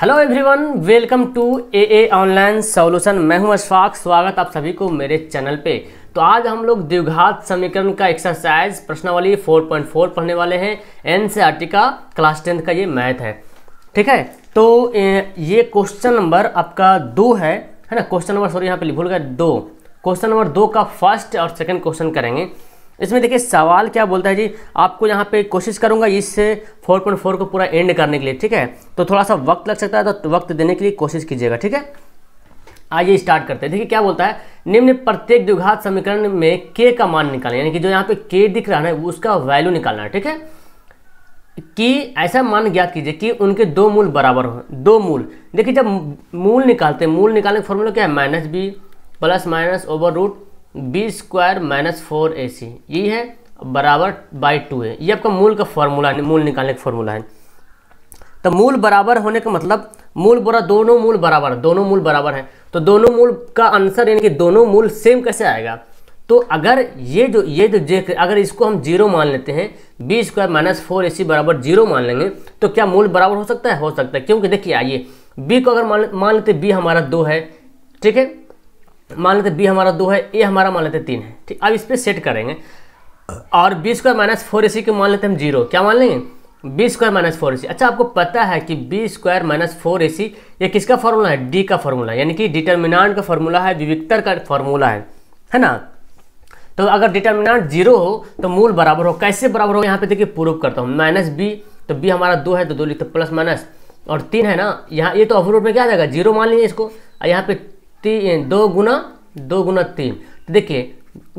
hello everyone welcome to A A online solution मैं हूं अशफाक स्वागत आप सभी को मेरे चैनल पे तो आज हम लोग द्विघात समीकरण का एक्सरसाइज प्रश्नवाली 4.4 पढ़ने वाले हैं एन से आर का क्लास टेंथ का ये मैथ है ठीक है तो ये क्वेश्चन नंबर आपका दो है है ना क्वेश्चन नंबर सॉरी यहाँ पे भूल गया दो क्वेश्चन नंबर दो का फर्स्ट और सेकेंड क्वेश्चन करेंगे इसमें देखिए सवाल क्या बोलता है जी आपको यहाँ पे कोशिश करूँगा इससे 4.4 को पूरा एंड करने के लिए ठीक है तो थोड़ा सा वक्त लग सकता है तो वक्त देने के लिए कोशिश कीजिएगा ठीक है आइए स्टार्ट करते हैं देखिए क्या बोलता है निम्न प्रत्येक द्विघात समीकरण में के का मान निकालना यानी कि जो यहाँ पे के दिख रहा है उसका वैल्यू निकालना है ठीक है कि ऐसा मान ज्ञात कीजिए कि उनके दो मूल बराबर हों दो मूल देखिए जब मूल निकालते हैं मूल निकालने का फॉर्मूला क्या है minus B plus minus over root B square minus four A C यही है बराबर बाई टू है ये आपका मूल का फॉर्मूला मूल निकालने का फॉर्मूला है तो मूल बराबर होने का मतलब मूल बोरा दोनों मूल बराबर दोनों मूल बराबर हैं तो दोनों मूल का आंसर यानी कि दोनों मूल सेम कैसे आएगा तो अगर ये जो ये जो जे अगर इसको हम जीरो मान लेते हैं B square minus four A C बराबर जीरो मान लेंगे तो क्या मूल बराबर हो सकता है हो सकता है क्योंकि देखिए आइए बी को अगर मान मान लेते बी हमारा दो है ठीक है मान लेते बी हमारा दो है ए हमारा मान लेते तीन है ठीक अब इस पर सेट करेंगे और B square minus four A C को मान लेते हम जीरो क्या मान लेंगे B square minus four A C अच्छा आपको पता है कि B square minus four A C ये किसका फॉर्मूला है डी का फॉर्मूला यानी कि डिटर्मिनाट का फॉर्मूला है विविक्तर का फॉर्मूला है है ना तो अगर डिटर्मिनाट जीरो हो तो मूल बराबर हो कैसे बराबर हो यहाँ पे देखिए प्रूव करता हूँ माइनस बी तो बी हमारा दो है तो दो लिखते प्लस माइनस और तीन है ना यहाँ ये तो अवरोड में क्या आ जाएगा जीरो मान लीजिए इसको यहाँ पे तीन दो गुना दो गुना तीन तो देखिए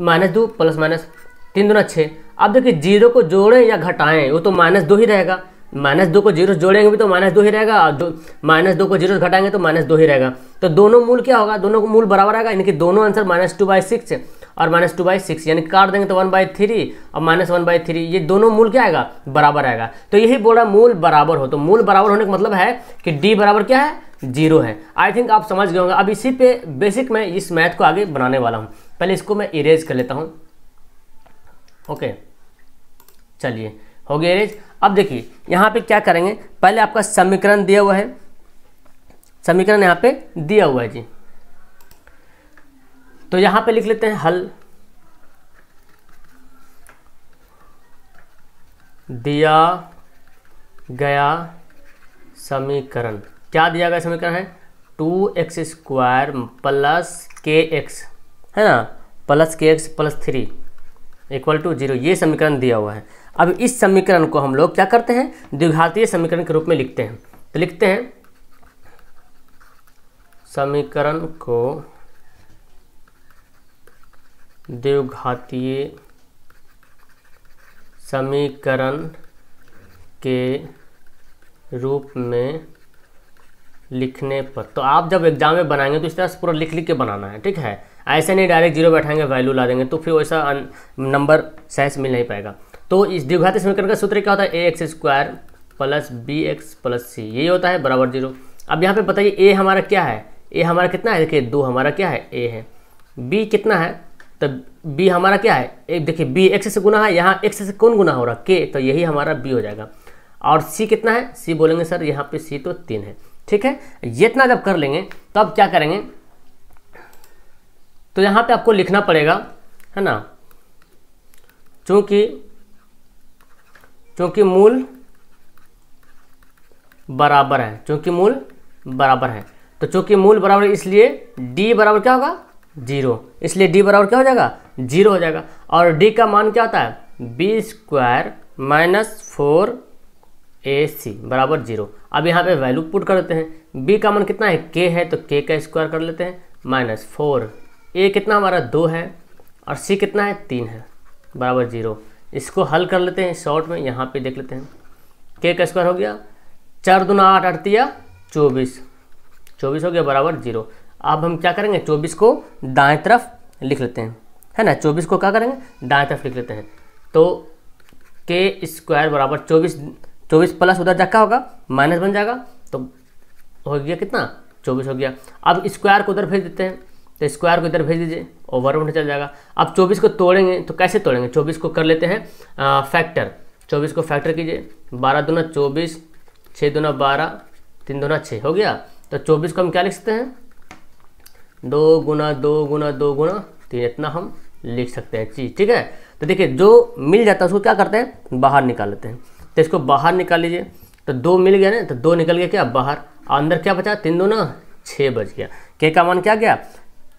माइनस दो प्लस माइनस तीन दुना छः अब देखिए जीरो को जोड़ें या घटाएं वो तो माइनस दो ही रहेगा माइनस दो को जीरो जोड़ेंगे भी तो माइनस दो ही रहेगा और दो माइनस दो को जीरो घटाएंगे तो माइनस दो ही रहेगा तो दोनों मूल क्या होगा दोनों का मूल बराबर आएगा यानी कि दोनों answer minus two by six और माइनस टू बाई सिक्स यानी काट देंगे तो वन बाई थ्री और माइनस वन बाई थ्री ये दोनों मूल क्या आएगा बराबर आएगा तो यही बोला मूल बराबर हो तो मूल बराबर होने का मतलब है कि डी बराबर क्या है जीरो है आई थिंक आप समझ गए होंगे अब इसी पे बेसिक मैं इस मैथ को आगे बनाने वाला हूँ पहले इसको मैं इरेज कर लेता हूँ ओके चलिए हो गया इरेज अब देखिए यहाँ पे क्या करेंगे पहले आपका समीकरण दिया हुआ है समीकरण यहाँ पे दिया हुआ है जी तो यहाँ पे लिख लेते हैं हल दिया गया समीकरण क्या दिया गया समीकरण है two X square plus K X है ना plus K X plus three equal to zero ये समीकरण दिया हुआ है अब इस समीकरण को हम लोग क्या करते हैं द्विघातीय समीकरण के रूप में लिखते हैं तो लिखते हैं समीकरण को द्विघातीय समीकरण के रूप में लिखने पर तो आप जब एग्जाम में बनाएंगे तो इस तरह से पूरा लिख लिख के बनाना है ठीक है ऐसे नहीं डायरेक्ट जीरो बैठाएंगे वैल्यू ला देंगे तो फिर वैसा नंबर सहस मिल नहीं पाएगा तो इस द्विघाती समीकरण का सूत्र क्या होता है A X square plus B X plus C यही होता है बराबर जीरो अब यहाँ पे बताइए ए हमारा क्या है ए हमारा कितना है देखिए दो हमारा क्या है ए है बी कितना है तो बी हमारा क्या है एक देखिए बी एक्स से गुना है यहाँ एक्स से कौन गुना हो रहा के तो यही हमारा बी हो जाएगा और सी कितना है सी बोलेंगे सर यहाँ पे सी तो तीन है ठीक है इतना जब कर लेंगे तो अब क्या करेंगे तो यहाँ पे आपको लिखना पड़ेगा है ना चूंकि चूंकि मूल बराबर है चूंकि मूल बराबर है तो चूंकि मूल बराबर इसलिए d बराबर क्या होगा जीरो इसलिए d बराबर क्या हो जाएगा जीरो हो जाएगा और d का मान क्या होता है B square minus four A C बराबर जीरो अब यहाँ पे वैल्यू पुट कर देते हैं बी का मन कितना है के है तो के का स्क्वायर कर लेते हैं माइनस फोर ए कितना हमारा दो है और सी कितना है तीन है बराबर जीरो इसको हल कर लेते हैं शॉर्ट में यहाँ पे देख लेते हैं के का स्क्वायर हो गया चार दूना आठ अड़तिया चौबीस चौबीस हो गया बराबर जीरो अब हम क्या करेंगे चौबीस को दाएँ तरफ लिख लेते हैं है ना चौबीस को क्या करेंगे दाएँ तरफ लिख लेते हैं तो के स्क्वायर बराबर चौबीस चौबीस प्लस उधर धक्का होगा माइनस बन जाएगा तो हो गया कितना चौबीस हो गया अब स्क्वायर को उधर भेज देते हैं तो स्क्वायर को इधर भेज दीजिए ओवर वन चल जाएगा अब चौबीस को तोड़ेंगे तो कैसे तोड़ेंगे चौबीस को कर लेते हैं आ, फैक्टर चौबीस को फैक्टर कीजिए बारह दूना चौबीस छः दूना बारह तीन दूना छः हो गया तो चौबीस को हम क्या लिख सकते हैं दो गुना दो गुना दो गुना तीन इतना हम लिख सकते हैं चीज ठीक है तो देखिए जो मिल जाता है उसको क्या करते हैं बाहर निकाल लेते हैं तो इसको बाहर निकाल लीजिए तो दो मिल गया ना तो दो निकल गया क्या बाहर अंदर क्या बचा तीन दो ना छः बच गया के का मान क्या गया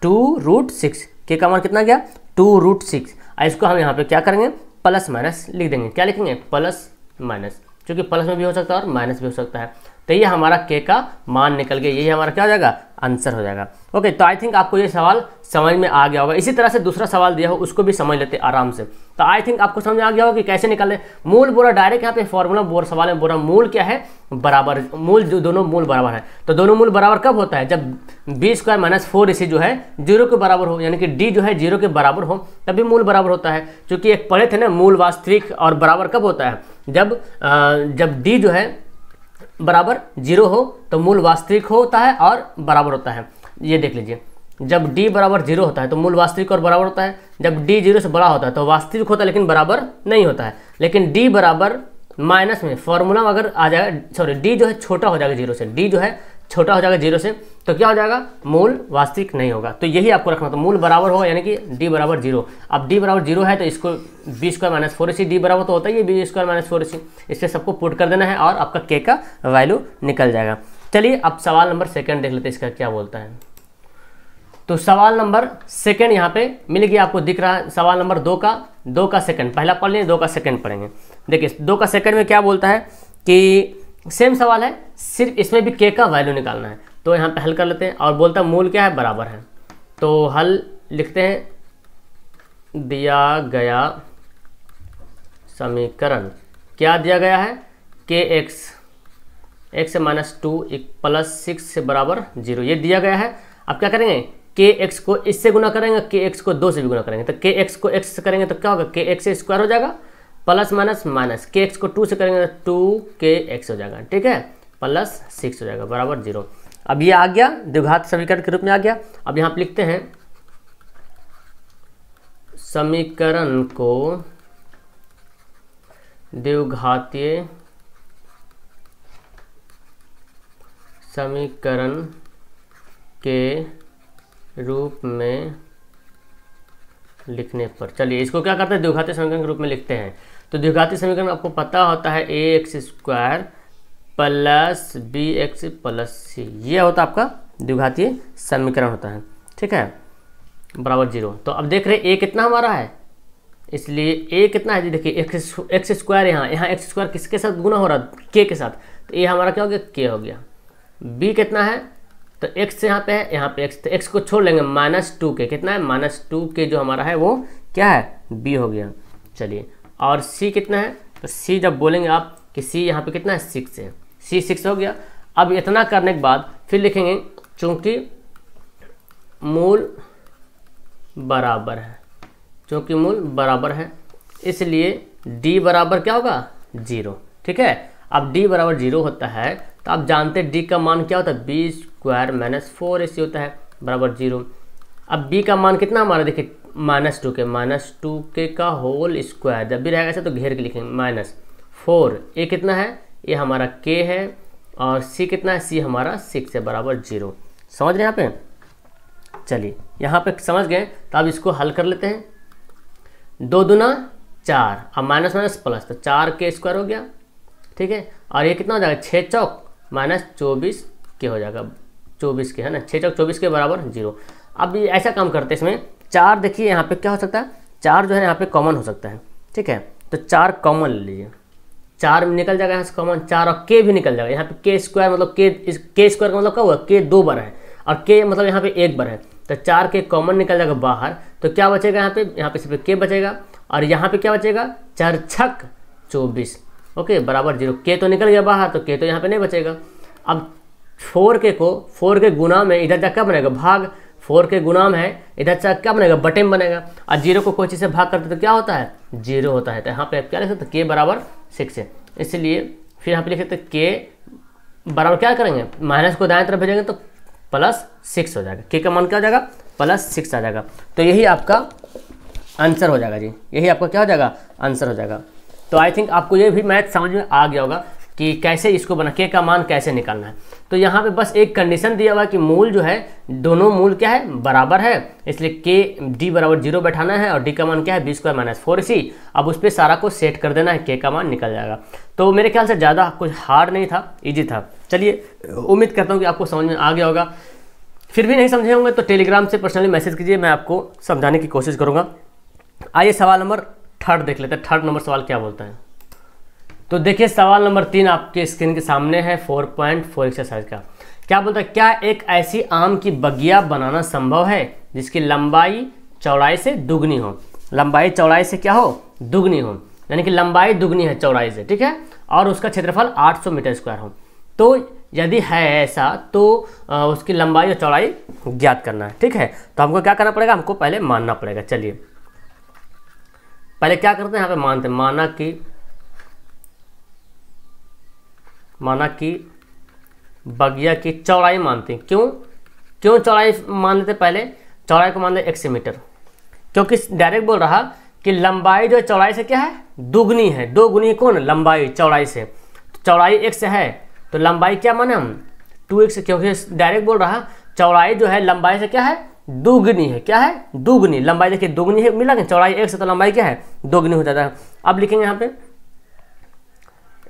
टू रूट सिक्स के का मान कितना गया टू रूट सिक्स इसको हम यहाँ पे क्या करेंगे प्लस माइनस लिख देंगे क्या लिखेंगे प्लस माइनस क्योंकि प्लस में भी हो सकता है और माइनस भी हो सकता है तो ये हमारा के का मान निकल गया यही हमारा क्या हो जाएगा आंसर हो जाएगा ओके तो आई थिंक आपको ये सवाल समझ में आ गया होगा इसी तरह से दूसरा सवाल दिया हो उसको भी समझ लेते आराम से तो आई थिंक आपको समझ में आ गया होगा कि कैसे निकाले मूल बोरा डायरेक्ट यहाँ पे फॉर्मूला बोर सवाल में बोरा मूल क्या है बराबर मूल जो दोनों मूल बराबर है तो दोनों मूल बराबर कब होता है जब बी स्क्वायर माइनस फोर इसी जो है जीरो के बराबर हो यानी कि डी जो है जीरो के बराबर हो तभी मूल बराबर होता है क्योंकि एक पढ़े थे ना मूल वास्तविक और बराबर कब होता है जब जब डी जो है बराबर जीरो हो तो मूल वास्तविक होता है और बराबर होता है ये देख लीजिए जब d बराबर जीरो होता है तो मूल वास्तविक और बराबर होता है जब d जीरो से बड़ा होता है तो वास्तविक होता है लेकिन बराबर नहीं होता है लेकिन d बराबर माइनस में फॉर्मूला अगर आ जाएगा सॉरी d जो है छोटा हो जाएगा जीरो से d जो है छोटा हो जाएगा जीरो से तो क्या हो जाएगा मूल वास्तविक नहीं होगा तो यही आपको रखना तो मूल बराबर होगा यानी कि डी बराबर जीरो अब डी बराबर जीरो है तो इसको B square minus four D बराबर तो होता ही है बी स्क्वायर माइनस फोर इसी इससे सबको पुट कर देना है और आपका के का वैल्यू निकल जाएगा चलिए अब सवाल नंबर सेकेंड देख लेते हैं इसका क्या बोलता है तो सवाल नंबर सेकेंड यहाँ पे मिल गया आपको दिख रहा है सवाल नंबर दो का दो का सेकेंड पहला पढ़ लें दो का सेकेंड पढ़ेंगे देखिए दो का सेकंड में क्या बोलता है कि सेम सवाल है सिर्फ इसमें भी के का वैल्यू निकालना है तो यहाँ पे हल कर लेते हैं और बोलता मूल क्या है बराबर है तो हल लिखते हैं दिया गया समीकरण क्या दिया गया है K X X minus two plus six से बराबर जीरो ये दिया गया है अब क्या करेंगे के एक्स को इससे गुना करेंगे के एक्स को दो से भी गुना करेंगे तो के एक्स को एक्स से करेंगे तो क्या होगा के एक्स से स्क्वायर हो जाएगा plus minus minus K X को टू से करेंगे तो टू के एक्स हो जाएगा ठीक है प्लस सिक्स हो जाएगा बराबर जीरो अब ये आ गया द्विघात समीकरण के रूप में आ गया अब यहां पर लिखते हैं समीकरण को द्विघातीय समीकरण के रूप में लिखने पर चलिए इसको क्या करते हैं द्विघाती समीकरण के रूप में लिखते हैं तो द्विघाती समीकरण आपको पता होता है A X square plus B X plus C ये होता आपका द्विघातीय समीकरण होता है ठीक है बराबर जीरो तो अब देख रहे हैं ए कितना हमारा है इसलिए ए कितना है जी देखिए एक्स एक्स स्क्वायर यहाँ यहाँ एक्स स्क्वायर किसके साथ गुना हो रहा है के के साथ तो ए हमारा क्या हो गया के हो गया बी कितना है तो एक्स यहाँ पे है यहाँ पे एक्स तो एक्स को छोड़ लेंगे माइनस टू के कितना है माइनस टू के जो हमारा है वो क्या है बी हो गया चलिए और सी कितना है तो सी जब बोलेंगे आप कि सी यहाँ पे कितना है सिक्स है सी सिक्स हो गया अब इतना करने के बाद फिर लिखेंगे चूंकि मूल बराबर है चूंकि मूल बराबर है इसलिए d बराबर क्या होगा जीरो ठीक है अब d बराबर जीरो होता है तो आप जानते हैं d का मान क्या होता है बी स्क्वायर माइनस फोर ऐसी होता है बराबर जीरो अब b का मान कितना हमारा देखिए minus two K minus two K का होल स्क्वायर जब भी रहेगा ऐसे तो घेर के लिखेंगे माइनस फोर ए कितना है ये हमारा k है और c कितना है c हमारा सिक्स है बराबर जीरो समझ रहे हैं यहाँ पे चलिए यहाँ पे समझ गए तो अब इसको हल कर लेते हैं दो दुना चार अब माइनस माइनस प्लस तो चार के स्क्वायर हो गया ठीक है और ये कितना हो जाएगा छः चौक माइनस चौबीस के हो जाएगा चौबीस के है ना छः चौक चौबीस के बराबर जीरो अब ये ऐसा काम करते हैं इसमें चार देखिए यहाँ पे क्या हो सकता है चार जो है यहाँ पे कॉमन हो सकता है ठीक है तो चार कॉमन ले लीजिए चार निकल जाएगा यहाँ से कॉमन चार और के भी निकल जाएगा यहाँ पे के स्क्वायर मतलब के के स्क्वायर का मतलब क्या हुआ के दो बार है और के मतलब यहाँ पे एक बार है तो चार के कॉमन निकल जाएगा बाहर तो क्या बचेगा यहाँ पे यहाँ पे सिर्फ के बचेगा और यहाँ पे क्या बचेगा चार छक चौबीस ओके बराबर जीरो के तो निकल गया बाहर तो के तो यहाँ पे नहीं बचेगा अब फोर के को फोर के गुना में इधर जाकर बनेगा भाग फोर के गुनाम है इधर चार क्या बनेगा बटेम बनेगा और जीरो को कोई चीज़ से भाग करते तो क्या होता है जीरो होता है तो यहाँ पे आप क्या लिख सकते के बराबर सिक्स है इसलिए फिर यहाँ पे लिख सकते के बराबर क्या करेंगे माइनस को दाएं तरफ भेजेंगे तो प्लस सिक्स हो जाएगा के का मान क्या हो जाएगा प्लस सिक्स आ जाएगा तो यही आपका आंसर हो जाएगा जी यही आपका क्या हो जाएगा आंसर हो जाएगा तो आई थिंक आपको ये भी मैथ समझ में आ गया होगा कि कैसे इसको बना के का मान कैसे निकालना है तो यहाँ पे बस एक कंडीशन दिया हुआ है कि मूल जो है दोनों मूल क्या है बराबर है इसलिए के डी बराबर जीरो बैठाना है और डी का मान क्या है B square minus four C अब उस पर सारा को सेट कर देना है के का मान निकल जाएगा तो मेरे ख्याल से ज़्यादा कुछ हार्ड नहीं था ईजी था चलिए उम्मीद करता हूँ कि आपको समझ में आ गया होगा फिर भी नहीं समझे होंगे तो टेलीग्राम से पर्सनली मैसेज कीजिए मैं आपको समझाने की कोशिश करूँगा आइए सवाल नंबर थर्ड देख लेते हैं थर्ड नंबर सवाल क्या बोलते हैं तो देखिए सवाल नंबर तीन आपके स्क्रीन के सामने है फोर पॉइंट फोर एक्सरसाइज का क्या बोलता है क्या एक ऐसी आम की बगिया बनाना संभव है जिसकी लंबाई चौड़ाई से दुगनी हो लंबाई चौड़ाई से क्या हो दुगनी हो यानी कि लंबाई दुगनी है चौड़ाई से ठीक है और उसका क्षेत्रफल 800 मीटर स्क्वायर हो तो यदि है ऐसा तो उसकी लंबाई और चौड़ाई ज्ञात करना है ठीक है तो हमको क्या करना पड़ेगा हमको पहले मानना पड़ेगा चलिए पहले क्या करते हैं यहाँ पे मानते हैं माना कि माना कि बगिया की चौड़ाई मानते हैं क्यों क्यों चौड़ाई मान लेते पहले चौड़ाई को मान लेते एक से मीटर क्योंकि डायरेक्ट बोल रहा कि लंबाई जो चौड़ाई से क्या है दुगनी है दो गुनी कौन लंबाई चौड़ाई से तो चौड़ाई एक से है तो लंबाई क्या माने हम टू एक से क्योंकि डायरेक्ट बोल रहा चौड़ाई जो है लंबाई से क्या है दुगनी है क्या है दुगनी लंबाई देखिए दुगनी है मिला चौड़ाई एक से तो लंबाई क्या है दोगुनी हो जाता है अब लिखेंगे यहाँ पे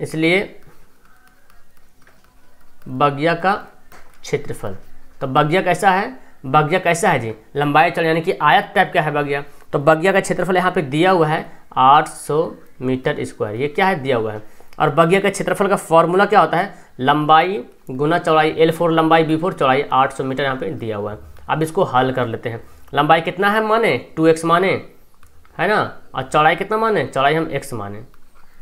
इसलिए बगिया का क्षेत्रफल तो बगिया कैसा है बगिया कैसा है जी लंबाई चल यानी कि आयत टाइप का है बगिया तो बगिया का क्षेत्रफल यहाँ पे दिया हुआ है 800 मीटर स्क्वायर ये क्या है दिया हुआ है और बगिया का क्षेत्रफल का फॉर्मूला क्या होता है लंबाई गुना चौड़ाई एल फोर लंबाई बी फोर चौड़ाई सौ मीटर यहाँ पे दिया हुआ है अब इसको हल कर लेते हैं लंबाई कितना है माने टू एक्स माने है ना और चौड़ाई कितना माने चौड़ाई हम एक्स माने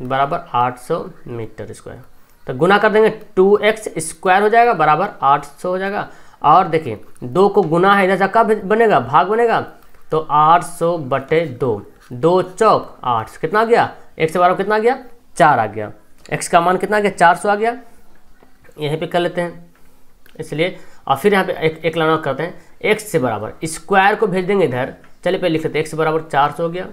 बराबर 800 मीटर स्क्वायर तो गुना कर देंगे टू एक्स स्क्वायर हो जाएगा बराबर आठ सौ हो जाएगा और देखिए दो को गुना है इधर से कब बनेगा भाग बनेगा तो आठ सौ बटे दो दो चौक आठ कितना गया एक से बारह कितना गया चार आ गया एक्स का मान कितना गया चार सौ आ गया यहीं पर कर लेते हैं इसलिए और फिर यहाँ पे एक, एक लाना करते हैं एक्स से बराबर स्क्वायर को भेज देंगे इधर चलिए पहले लिख लेते हैं एक्स बराबर चार सौ हो गया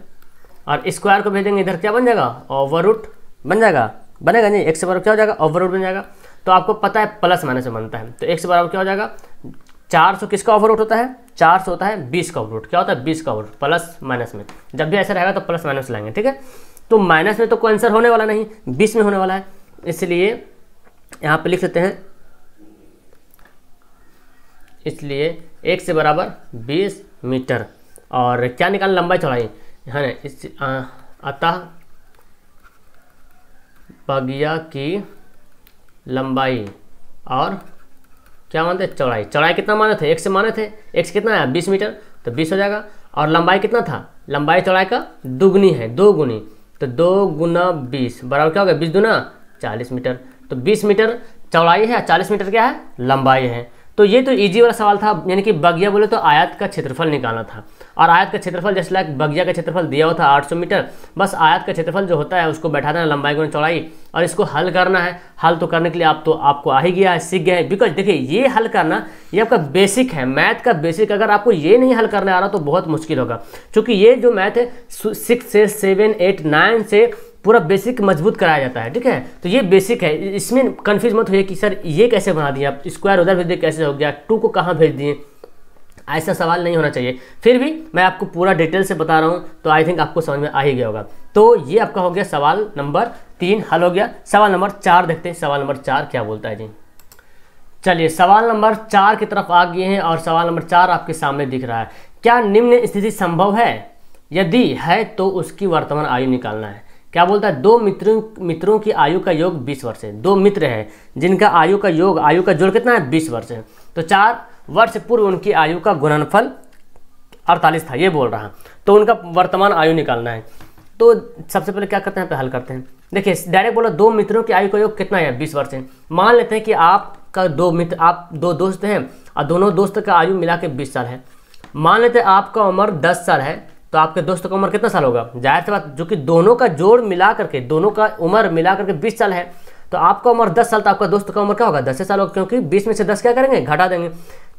और स्क्वायर को भेज देंगे इधर क्या बन जाएगा ओवर रूट बन जाएगा बनेगा नहीं एक्स बराबर क्या हो जाएगा ओवरऑल बन जाएगा तो आपको पता है प्लस माइनस में बनता है तो एक्स बराबर क्या हो जाएगा चार सौ किसका ओवररूट होता है चार सौ होता है बीस का ओवररूट क्या होता है बीस का ओवररूट प्लस माइनस में जब भी ऐसा रहेगा तो प्लस माइनस लाएंगे ठीक है तो माइनस में तो कोई आंसर होने वाला नहीं बीस में होने वाला है इसलिए यहाँ पर लिख सकते हैं इसलिए एक से बराबर बीस मीटर और क्या निकाल लंबाई चौड़ाई है ना इस अतः पगिया की लंबाई और क्या मानते चौड़ाई चौड़ाई कितना माने थे एक से माने थे एक से कितना आया बीस मीटर तो बीस हो जाएगा और लंबाई कितना था लंबाई चौड़ाई का दुगनी है दो गुनी तो दो गुना बीस बराबर क्या हो गया बीस दुना चालीस मीटर तो बीस मीटर चौड़ाई है चालीस मीटर क्या है लंबाई है तो ये तो ईजी वाला सवाल था यानी कि बगिया बोले तो आयात का क्षेत्रफल निकालना था और आयत का क्षेत्रफल जैसे लाइक बगिया का क्षेत्रफल दिया हुआ था 800 मीटर बस आयत का क्षेत्रफल जो होता है उसको बैठा देना लंबाई गुना चौड़ाई और इसको हल करना है हल तो करने के लिए आप तो आपको आ ही गया है सीख गए बिकॉज देखिए ये हल करना ये आपका बेसिक है मैथ का बेसिक अगर आपको ये नहीं हल करने आ रहा तो बहुत मुश्किल होगा क्योंकि ये जो मैथ है सिक्स से सेवन एट नाइन से पूरा बेसिक मजबूत कराया जाता है ठीक है तो ये बेसिक है इसमें कन्फ्यूज मत होइए कि सर ये कैसे बना दिए आप स्क्वायर उधर भेज दिए कैसे हो गया टू को कहाँ भेज दिए ऐसा सवाल नहीं होना चाहिए फिर भी मैं आपको पूरा डिटेल से बता रहा हूँ तो आई थिंक आपको समझ में आ ही गया होगा तो ये आपका हो गया सवाल नंबर तीन हल हो गया सवाल नंबर चार देखते हैं सवाल नंबर चार क्या बोलता है जी चलिए सवाल नंबर चार की तरफ आ गए हैं और सवाल नंबर चार आपके सामने दिख रहा है क्या निम्न स्थिति संभव है यदि है तो उसकी वर्तमान आयु निकालना है क्या बोलता है दो मित्रों मित्रों की आयु का योग बीस वर्ष है दो मित्र हैं जिनका आयु का योग आयु का जोड़ कितना है बीस वर्ष है तो चार वर्ष पूर्व उनकी आयु का गुणनफल अड़तालीस था ये बोल रहा तो उनका वर्तमान आयु निकालना है तो सबसे पहले क्या करते हैं पे हल करते हैं देखिए डायरेक्ट बोला दो मित्रों की आयु का योग कितना है बीस वर्ष है मान लेते हैं कि आपका दो मित्र आप दो दोस्त हैं और दोनों दोस्त का आयु मिला के बीस साल है मान लेते हैं आपका उम्र दस साल है तो आपके दोस्त का उम्र कितना साल होगा जाहिर सी बात जो कि दोनों का जोड़ मिला करके दोनों का उम्र मिला करके बीस साल है तो आपका उम्र दस साल तो आपका दोस्त का उम्र क्या होगा दस साल होगा क्योंकि बीस में से दस क्या करेंगे घटा देंगे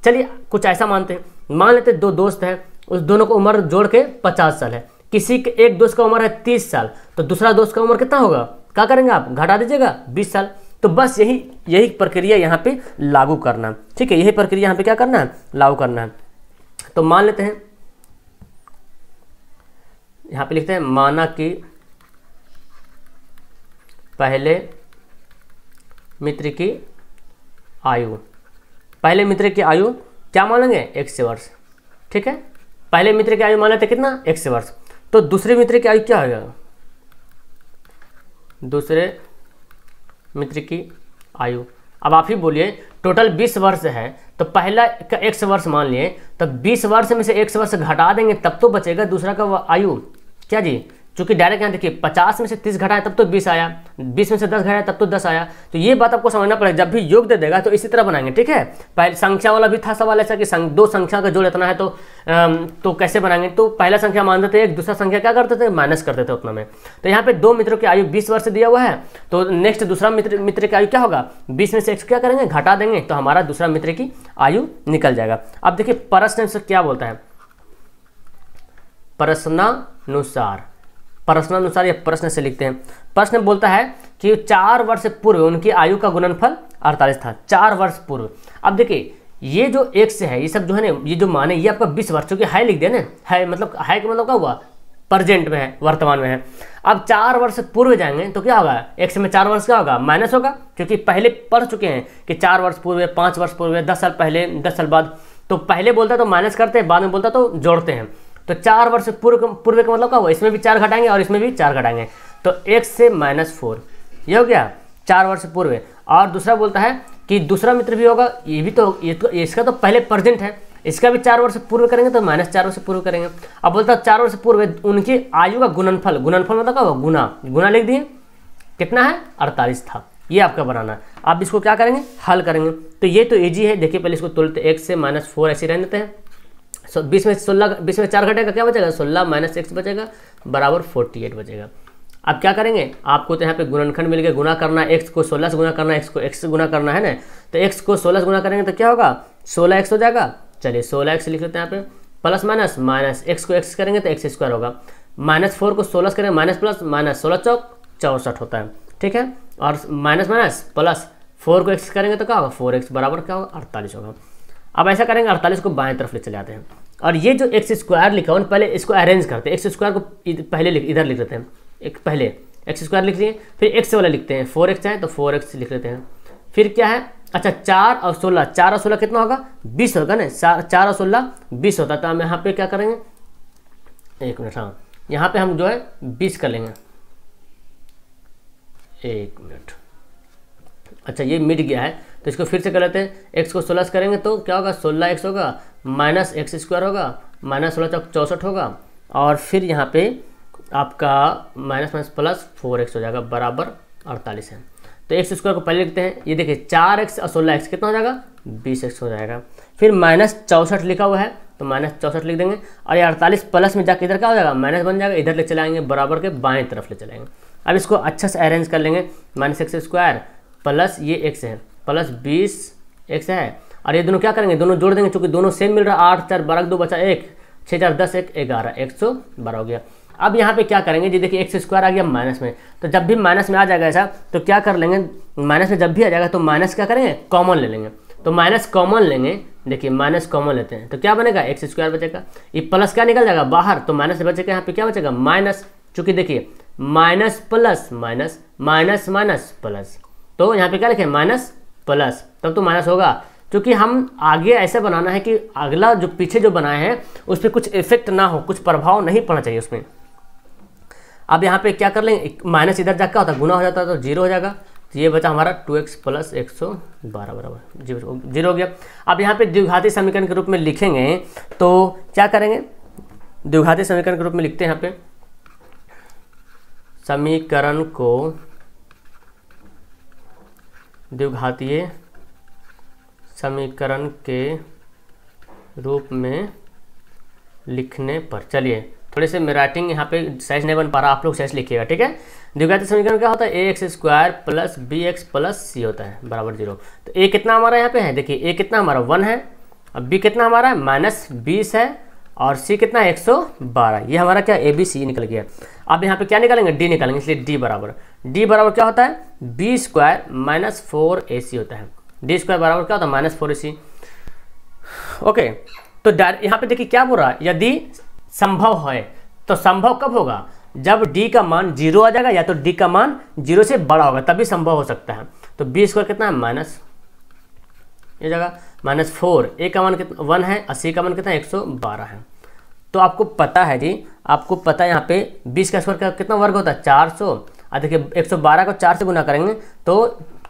चलिए कुछ ऐसा मानते हैं मान लेते दो दोस्त हैं उस दोनों को उम्र जोड़ के पचास साल है किसी के एक दोस्त का उम्र है तीस साल तो दूसरा दोस्त का उम्र कितना होगा क्या करेंगे आप घटा दीजिएगा बीस साल तो बस यही यही प्रक्रिया यहाँ पे लागू करना ठीक है यही प्रक्रिया यहाँ पे क्या करना है लागू करना है तो मान लेते हैं यहाँ पे लिखते हैं माना कि पहले मित्र की आयु पहले मित्र की आयु क्या मानेंगे एक से वर्ष ठीक है पहले मित्र की आयु माना था कितना एक से वर्ष तो दूसरे मित्र की आयु क्या होगा दूसरे मित्र की आयु अब आप ही बोलिए टोटल 20 वर्ष है तो पहला का एक वर्ष मान लिए तो 20 वर्ष में से एक वर्ष घटा देंगे तब तो बचेगा दूसरा का आयु क्या जी चूंकि डायरेक्ट यहाँ देखिए पचास में से तीस घटाए तब तो बीस आया बीस में से दस घटा तब तो दस आया तो ये बात आपको समझना पड़ेगा जब भी योग दे देगा तो इसी तरह बनाएंगे ठीक है पहले संख्या वाला भी था सवाल ऐसा कि संग, दो संख्या का जोड़ इतना है तो तो कैसे बनाएंगे तो पहला संख्या मान देते एक दूसरा संख्या क्या करते थे माइनस करते थे उतना में तो यहाँ पे दो मित्रों की आयु बीस वर्ष दिया हुआ है तो नेक्स्ट दूसरा मित्र मित्र की आयु क्या होगा बीस में से एक क्या करेंगे घटा देंगे तो हमारा दूसरा मित्र की आयु निकल जाएगा अब देखिए परस क्या बोलता है प्रश्नानुसार प्रश्न अनुसार या प्रश्न से लिखते हैं प्रश्न बोलता है कि चार वर्ष पूर्व उनकी आयु का गुणनफल अड़तालीस था चार वर्ष पूर्व अब देखिए ये जो एक से है ये सब जो है ना ये जो माने ये आपका बीस वर्ष चूंकि हाई लिख दिया ना है मतलब हाई का मतलब क्या हुआ प्रजेंट में है वर्तमान में है अब चार वर्ष पूर्व जाएंगे तो क्या होगा एक से में चार वर्ष क्या होगा माइनस होगा क्योंकि पहले पढ़ चुके हैं कि चार वर्ष पूर्व पाँच वर्ष पूर्व दस साल पहले दस साल बाद तो पहले बोलता तो माइनस करते हैं बाद में बोलता तो जोड़ते हैं तो चार वर्ष पूर्व पूर्व का मतलब क्या हुआ इसमें भी चार घटाएंगे और इसमें भी चार घटाएंगे तो एक से माइनस फोर ये हो गया चार वर्ष पूर्व और दूसरा बोलता है कि दूसरा मित्र भी होगा ये भी तो ये तो इसका तो पहले प्रेजेंट है इसका भी चार वर्ष पूर्व करेंगे तो माइनस चार वर्ष पूर्व करेंगे अब बोलता है चार वर्ष पूर्व उनकी आयु का गुणनफल गुणनफल मतलब क्या होगा गुना गुना लिख दिए कितना है अड़तालीस था ये आपका बनाना है आप इसको क्या करेंगे हल करेंगे तो ये तो ईजी है देखिए पहले इसको तुलते एक से माइनस फोर ऐसे रहने देते हैं सो बीस में सोलह बीस में चार घटेगा क्या बचेगा सोलह माइनस एक्स बचेगा बराबर फोर्टी एट बचेगा अब क्या करेंगे आपको तो यहाँ पे गुणनखंड मिल गया गुना करना एक्स को सोलह से गुना करना एक्स को एक्स से गुना करना है ना तो एक्स को सोलह से गुना करेंगे तो क्या होगा सोलह एक्स हो जाएगा चलिए सोलह एक्स लिख लेते हैं यहाँ पे प्लस माइनस माइनस एक्स को एक्स करेंगे तो एक्स स्क्वायर होगा माइनस फोर को सोलह से करेंगे माइनस प्लस माइनस सोलह चौक चौंसठ होता है ठीक है और माइनस माइनस प्लस फोर को एक्स करेंगे तो क्या होगा फोर एक्स बराबर क्या होगा अड़तालीस होगा अब ऐसा करेंगे अड़तालीस को बाएं तरफ ले चले जाते हैं और ये जो एक्स स्क्वायर लिखा हुआ पहले इसको अरेंज करते हैं एक्स स्क्वायर को पहले लिख इधर लिख देते हैं एक पहले एक्स स्क्वायर लिख लिए फिर एक्स वाला लिखते हैं फोर एक्स चाहें तो फोर एक्स लिख लेते हैं फिर क्या है अच्छा चार और सोलह चार और सोलह कितना होगा बीस होगा ना चार और सोलह बीस होता तो हम यहाँ पर क्या करेंगे एक मिनट हाँ यहाँ पे हम जो है बीस कर लेंगे एक मिनट अच्छा ये मिट गया है तो इसको फिर से कर लेते हैं एक्स को सोलह से करेंगे तो क्या होगा सोलह एक्स होगा माइनस एक्स स्क्वायर होगा माइनस सोलह चौक चौंसठ होगा और फिर यहाँ पे आपका minus minus plus four X हो जाएगा बराबर अड़तालीस है तो एक्स स्क्वायर को पहले लिखते हैं ये देखिए चार एक्स और सोलह एक्स कितना हो जाएगा बीस एक्स हो जाएगा फिर माइनस चौंसठ लिखा हुआ है तो माइनस चौंसठ लिख देंगे और ये अड़तालीस प्लस में जाकर इधर क्या हो जाएगा माइनस बन जाएगा इधर ले चलाएंगे बराबर के बाएं तरफ ले चलाएंगे अब इसको अच्छा से अरेंज कर लेंगे माइनस एक्स स्क्वायर प्लस ये एक्स है प्लस बीस एक्स है और ये दोनों क्या करेंगे दोनों जोड़ देंगे चूंकि दोनों सेम मिल रहा है आठ चार बारह दो बचा एक छः चार दस एक ग्यारह एक सौ बारह हो गया अब यहाँ पे क्या करेंगे जी देखिए एक्स स्क्वायर आ गया माइनस में तो जब भी माइनस में आ जाएगा ऐसा तो क्या कर लेंगे माइनस में जब भी आ जाएगा तो माइनस क्या करेंगे कॉमन ले लेंगे तो माइनस कॉमन लेंगे देखिए माइनस कॉमन लेते हैं तो क्या बनेगा एक्स स्क्वायर बचेगा ये प्लस क्या निकल जाएगा बाहर तो माइनस बचेगा यहाँ पे क्या बचेगा माइनस चूंकि देखिए minus plus minus minus minus plus तो यहाँ पे क्या लिखे माइनस प्लस तब तो माइनस होगा क्योंकि हम आगे ऐसा बनाना है कि अगला जो पीछे जो बनाए हैं उस पर कुछ इफेक्ट ना हो कुछ प्रभाव नहीं पड़ना चाहिए उसमें अब यहाँ पे क्या कर लेंगे माइनस इधर जाकर होता गुना हो जाता है तो जीरो हो जाएगा तो ये बचा हमारा टू एक्स प्लस एक सौ बारह बराबर जीरो जीरो हो गया अब यहाँ पे द्विघाती समीकरण के रूप में लिखेंगे तो क्या करेंगे द्विघाती समीकरण के रूप में लिखते हैं यहाँ पे समीकरण को द्विघातीय समीकरण के रूप में लिखने पर चलिए थोड़े से राइटिंग यहाँ पे साइज नहीं बन पा रहा आप लोग साइज लिखिएगा ठीक है द्विघाती समीकरण क्या होता है A X square plus B X plus C होता है बराबर जीरो तो ए कितना हमारा यहाँ पे है देखिए ए कितना हमारा वन है और बी कितना हमारा है माइनस बीस है और सी कितना है एक ये हमारा क्या ए बी सी निकल गया अब यहाँ पे क्या निकालेंगे डी निकालेंगे इसलिए डी बराबर डी बराबर क्या होता है B square minus four A C होता है डी स्क्वायर बराबर क्या होता है minus four A C okay तो यहाँ पे देखिए क्या बोल रहा है यदि संभव है तो संभव कब होगा जब d का मान जीरो आ जाएगा या तो d का मान जीरो से बड़ा होगा तभी संभव हो सकता है तो बी स्क्वायर कितना है माइनस ये जगह माइनस फोर ए का मान कितना वन है और सी का मान कितना एक सौ बारह है तो आपको पता है जी आपको पता है यहाँ पे बीस का स्क्वायर का कितना वर्ग होता है चार सौ और देखिए एक सौ बारह को चार से गुना करेंगे तो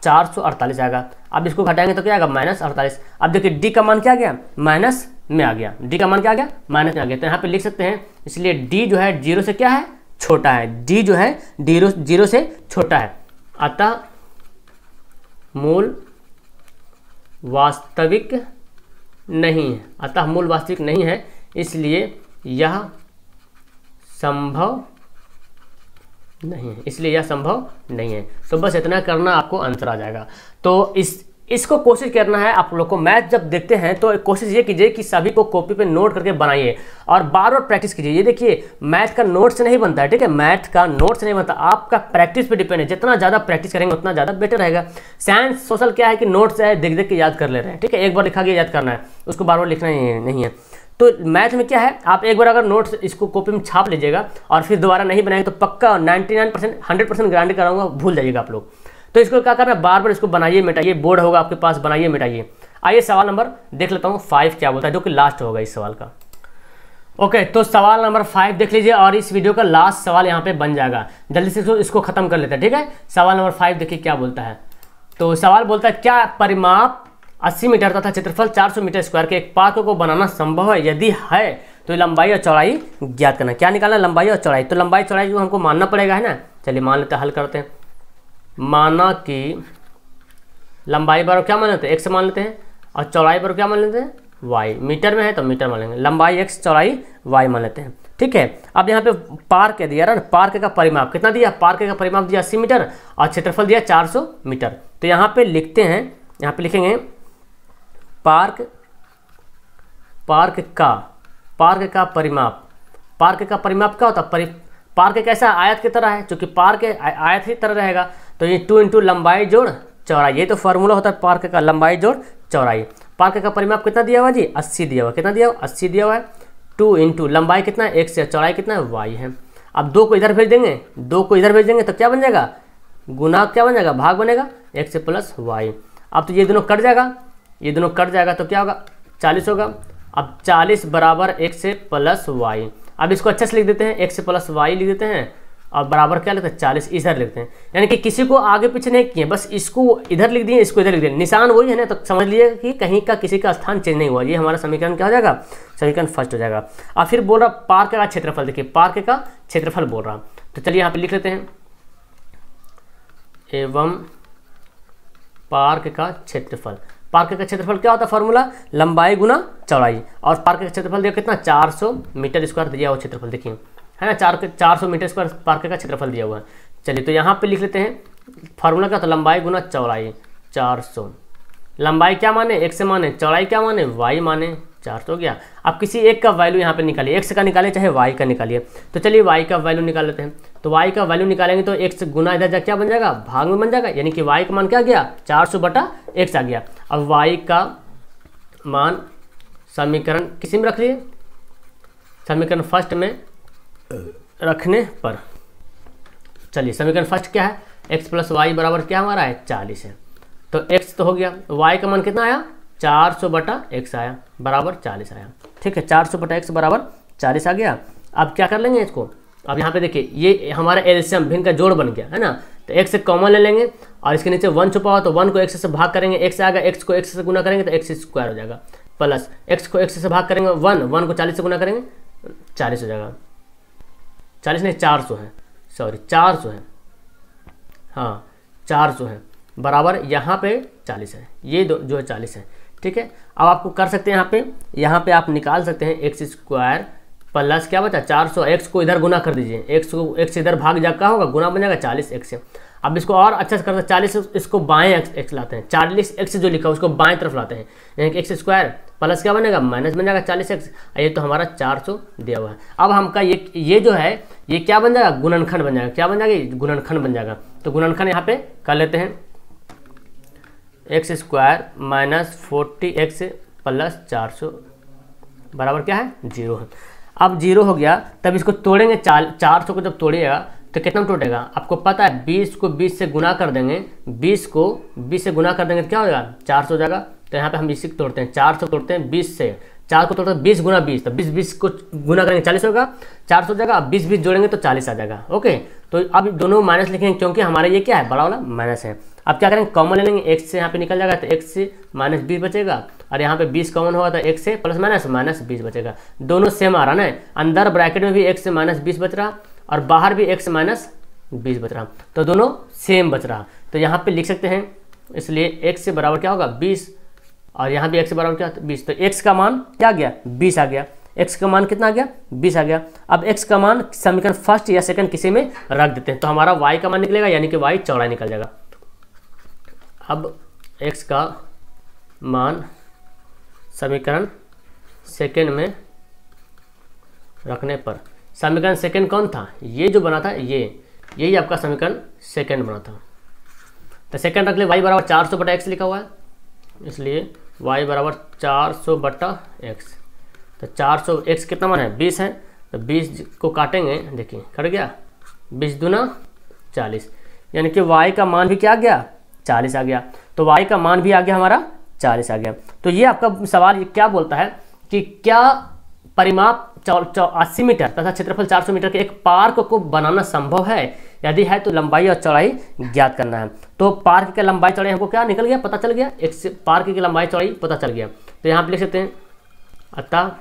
चार सौ अड़तालीस आएगा अब इसको घटाएंगे तो क्या आएगा माइनस अड़तालीस अब देखिए डी का मान क्या गया माइनस में आ गया डी का मान क्या आ गया माइनस में आ गया तो यहाँ पर लिख सकते हैं इसलिए डी जो है जीरो से क्या है छोटा है डी जो है जीरो जीरो से छोटा है अतः मूल वास्तविक नहीं है अतः मूल वास्तविक नहीं है इसलिए यह संभव नहीं है इसलिए यह संभव नहीं है तो बस इतना करना आपको आंसर आ जाएगा तो इस इसको कोशिश करना है आप लोग को मैथ जब देखते हैं तो कोशिश ये कीजिए कि सभी को कॉपी पे नोट करके बनाइए और बार बार प्रैक्टिस कीजिए ये देखिए मैथ का नोट से नहीं बनता है ठीक है मैथ का नोट से नहीं बनता आपका प्रैक्टिस पे डिपेंड है जितना ज़्यादा प्रैक्टिस करेंगे उतना ज़्यादा बेटर रहेगा साइंस सोशल क्या है कि नोट्स है देख देख के याद कर ले रहे हैं ठीक है एक बार लिखा गया याद करना है उसको बार बार लिखना ही नहीं है तो मैथ में क्या है आप एक बार अगर नोट्स इसको कॉपी में छाप लीजिएगा और फिर दोबारा नहीं बनाएंगे तो पक्का 99 परसेंट हंड्रेड परसेंट कराऊंगा भूल जाइएगा आप लोग तो इसको क्या करना है बार बार इसको बनाइए मिटाइए बोर्ड होगा आपके पास बनाइए मिटाइए आइए सवाल नंबर देख लेता हूँ फाइव क्या बोलता है जो कि लास्ट होगा इस सवाल का ओके तो सवाल नंबर फाइव देख लीजिए और इस वीडियो का लास्ट सवाल यहाँ पे बन जाएगा जल्दी से इसको, खत्म कर लेते हैं ठीक है सवाल नंबर फाइव देखिए क्या बोलता है तो सवाल बोलता है क्या परिमाप 80 मीटर तथा क्षेत्रफल 400 मीटर स्क्वायर के एक पार्क को बनाना संभव है यदि है तो लंबाई और चौड़ाई ज्ञात करना क्या निकालना लंबाई और चौड़ाई तो लंबाई चौड़ाई को हमको मानना पड़ेगा है ना चलिए मान लेते हल करते हैं माना कि लंबाई बराबर क्या मान लेते हैं एक्स मान लेते हैं और चौड़ाई बराबर क्या मान लेते हैं वाई मीटर में है तो मीटर मान लेंगे लंबाई एक्स चौड़ाई वाई मान लेते हैं ठीक है अब यहाँ पे पार्क दिया ना पार्क का परिमाप कितना दिया पार्क का परिमाप दिया अस्सी मीटर और क्षेत्रफल दिया चार सौ मीटर तो यहाँ पे लिखते हैं यहाँ पे लिखेंगे पार्क पार्क का पार्क का परिमाप पार्क का परिमाप क्या होता है पार्क कैसा आयत की तरह है चूँकि पार्क आयत ही तरह रहेगा तो ये टू इंटू लंबाई जोड़ चौड़ाई ये तो फार्मूला होता है पार्क का लंबाई जोड़ चौड़ाई पार्क का परिमाप कितना दिया हुआ जी अस्सी दिया हुआ कितना दिया हुआ अस्सी दिया हुआ है टू इंटू लंबाई कितना है एक से चौड़ाई कितना है वाई है अब दो को इधर भेज देंगे दो को इधर भेज देंगे तो क्या बन जाएगा गुना क्या बन जाएगा भाग बनेगा एक से प्लस वाई अब तो ये दोनों कट जाएगा ये दोनों कट जाएगा तो क्या होगा चालीस होगा अब चालीस बराबर एक से प्लस वाई अब इसको अच्छे से लिख देते हैं एक से प्लस वाई लिख देते हैं और बराबर क्या लिखते हैं चालीस इधर लिखते हैं यानी कि किसी को आगे पीछे नहीं किए बस इसको इधर लिख दिए इसको इधर लिख दिए निशान वही है ना तो समझ लीजिए कि कहीं का किसी का स्थान चेंज नहीं हुआ ये हमारा समीकरण क्या हो जाएगा समीकरण फर्स्ट हो जाएगा और फिर बोल रहा पार्क का क्षेत्रफल देखिए पार्क का क्षेत्रफल बोल रहा तो चलिए यहाँ पर लिख लेते हैं एवं पार्क का क्षेत्रफल पार्क का क्षेत्रफल क्या होता है फॉर्मूला लंबाई गुना चौड़ाई और पार्क का क्षेत्रफल देखो कितना 400 मीटर स्क्वायर दिया हुआ क्षेत्रफल देखिए है ना चार चार सौ मीटर स्क्वायर पार्क का क्षेत्रफल दिया हुआ है चलिए तो यहाँ पे लिख लेते हैं फार्मूला का तो लंबाई गुना चौड़ाई चार सौ लंबाई क्या माने एक से माने चौड़ाई क्या माने वाई माने चार सौ गया अब किसी एक का वैल्यू यहाँ पे निकालिए एक्स का निकालिए चाहे वाई का निकालिए तो चलिए वाई का वैल्यू निकाल लेते हैं तो वाई का वैल्यू निकालेंगे तो एक्स गुना इधर जा क्या बन जाएगा भाग में बन जाएगा यानी कि वाई का मान क्या गया चार सौ बटा एक्स आ गया अब वाई का मान समीकरण किसी में रख लिए समीकरण फर्स्ट में रखने पर चलिए समीकरण फर्स्ट क्या है एक्स प्लस वाई बराबर क्या हमारा है चालीस है तो एक्स तो हो गया वाई का मान कितना आया चार सौ बटा एक्स आया बराबर चालीस आया ठीक है चार सौ बटा एक्स बराबर चालीस आ गया अब क्या कर लेंगे इसको अब यहाँ पे देखिए ये हमारा एल्सियम भिन्न का जोड़ बन गया है ना तो एक्स से कॉमन ले लेंगे और इसके नीचे वन छुपा हुआ तो वन को एक्स से भाग करेंगे एक्स आएगा एक्स को एक्स से गुना करेंगे तो एक्स स्क्वायर हो जाएगा प्लस एक्स को एक्स से भाग करेंगे वन वन को चालीस से गुना करेंगे चालीस हो जाएगा चालीस नहीं चार सौ है सॉरी चार सौ है हाँ चार सौ है बराबर यहाँ पे चालीस है ये दो जो है चालीस है ठीक है अब आपको कर सकते हैं यहाँ पे यहाँ पे आप निकाल सकते हैं एक्स स्क्वायर प्लस क्या बचा चार सौ एक्स को इधर गुना कर दीजिए एक्स को एक्स इधर भाग जाकर होगा गुना बन जाएगा चालीस एक्स अब इसको और अच्छा से करते हैं चालीस इसको बाएं एक्स एक्स लाते हैं चालीस एक्स जो लिखा है उसको बाएं तरफ लाते हैं यानी कि एक्स स्क्वायर प्लस क्या बनेगा माइनस बन जाएगा चालीस एक्स ये तो हमारा चार सौ दिया हुआ है अब हमका ये ये जो है ये क्या बन जाएगा गुणनखंड बन जाएगा क्या बन जाएगा गुणनखंड बन जाएगा तो गुणनखंड यहाँ पे कर लेते हैं X square minus forty X plus चार सौ बराबर क्या है जीरो है अब जीरो हो गया तब इसको तोड़ेंगे चार चार सौ को जब तोड़िएगा तो कितना टूटेगा आपको पता है बीस को बीस से गुना कर देंगे बीस को बीस से गुना कर देंगे तो क्या होगा चार सौ हो जाएगा तो यहाँ पे हम इसी तोड़ते हैं चार सौ तोड़ते हैं बीस से चार को तोड़ते हैं बीस गुना बीस तो बीस बीस को गुना करेंगे चालीस होगा चार सौ हो जाएगा बीस बीस जोड़ेंगे तो चालीस आ जाएगा ओके तो अब दोनों माइनस लिखेंगे क्योंकि हमारा ये क्या है बड़ा वाला माइनस है अब क्या करेंगे कॉमन ले लेंगे एक से यहाँ पे निकल जाएगा तो एक से माइनस बीस बचेगा और यहाँ पे बीस कॉमन होगा तो एक से प्लस माइनस माइनस बीस बचेगा दोनों सेम आ रहा ना अंदर ब्रैकेट में भी एक से माइनस बीस बच रहा और बाहर भी एक्स माइनस बीस बच रहा तो दोनों सेम बच रहा तो यहाँ पे लिख सकते हैं इसलिए एक्स से बराबर क्या होगा बीस और यहाँ भी एक्स से बराबर क्या तो बीस तो एक्स का मान क्या गया बीस आ गया एक्स का मान कितना आ गया बीस आ गया अब एक्स का मान समीकरण फर्स्ट या सेकंड किसी में रख देते हैं तो हमारा वाई का मान निकलेगा यानी कि वाई चौड़ा निकल जाएगा अब एक्स का मान समीकरण सेकेंड में रखने पर समीकरण सेकंड कौन था ये जो बना था ये यही आपका समीकरण सेकंड बना था तो सेकंड रख ले वाई बराबर चार सौ बटा एक्स लिखा हुआ है इसलिए वाई बराबर चार सौ बटा एक्स तो चार सौ एक्स कितना मान है बीस है तो बीस को काटेंगे देखिए कट गया बीस दूना चालीस यानी कि वाई का मान भी क्या आ गया चालीस आ गया तो वाई का मान भी आ गया हमारा चालीस आ गया तो ये आपका सवाल क्या बोलता है कि क्या परिमाप अस्सी मीटर तथा क्षेत्रफल 400 मीटर के एक पार्क को बनाना संभव है यदि है तो लंबाई और चौड़ाई ज्ञात करना है तो पार्क की लंबाई चौड़ाई हमको क्या निकल गया पता चल गया एक पार्क की लंबाई चौड़ाई पता चल गया तो यहाँ पर लिख सकते हैं अतः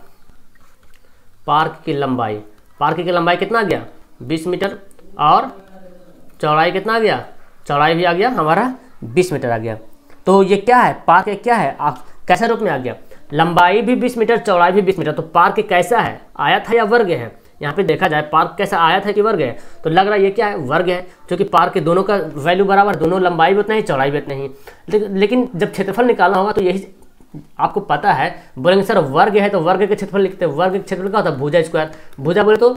पार्क की लंबाई पार्क की लंबाई कितना आ गया बीस मीटर और चौड़ाई कितना आ गया चौड़ाई भी आ गया हमारा बीस मीटर आ गया तो ये क्या है पार्क क्या है कैसे रूप में आ गया लंबाई भी बीस मीटर चौड़ाई भी बीस मीटर तो पार्क कैसा है आया था या वर्ग है यहाँ पे देखा जाए पार्क कैसा आया था कि वर्ग है तो लग रहा है ये क्या है वर्ग है क्योंकि पार्क के दोनों का वैल्यू बराबर दोनों लंबाई भी उतना ही चौड़ाई भी उतना ही लेकिन जब क्षेत्रफल निकालना होगा तो यही आपको पता है बोलेंगे सर वर्ग है तो वर्ग के क्षेत्रफल लिखते हैं वर्ग के क्षेत्रफल का होता है भूजा स्क्वायर भूजा बोले तो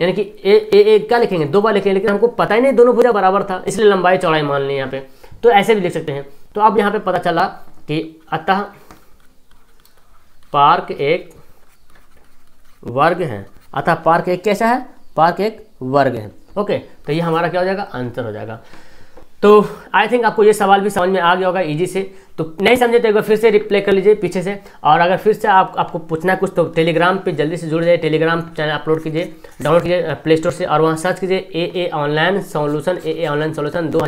यानी कि ए ए ए क्या लिखेंगे दो बार लिखेंगे लेकिन हमको पता ही नहीं दोनों भूजा बराबर था इसलिए लंबाई चौड़ाई मान ली यहाँ पे तो ऐसे भी लिख सकते हैं तो अब यहाँ पे पता चला कि अतः पार्क एक वर्ग है अतः पार्क एक कैसा है पार्क एक वर्ग है ओके तो ये हमारा क्या हो जाएगा आंसर हो जाएगा तो आई थिंक आपको ये सवाल भी समझ में आ गया होगा इजी से तो नहीं समझे तो एक बार फिर से रिप्ले कर लीजिए पीछे से और अगर फिर से आप आपको पूछना है कुछ तो टेलीग्राम पे जल्दी से जुड़ जाइए टेलीग्राम चैनल अपलोड कीजिए डाउनलोड कीजिए प्ले स्टोर से और वहाँ सर्च कीजिए A A online solution A A online solution दो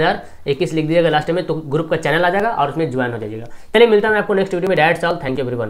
लिख दीजिएगा लास्ट में तो ग्रुप का चैनल आ जाएगा और उसमें ज्वाइन हो जाएगा चलिए मिलता है मैं आपको नेक्स्ट वीडियो में direct solve thank you everyone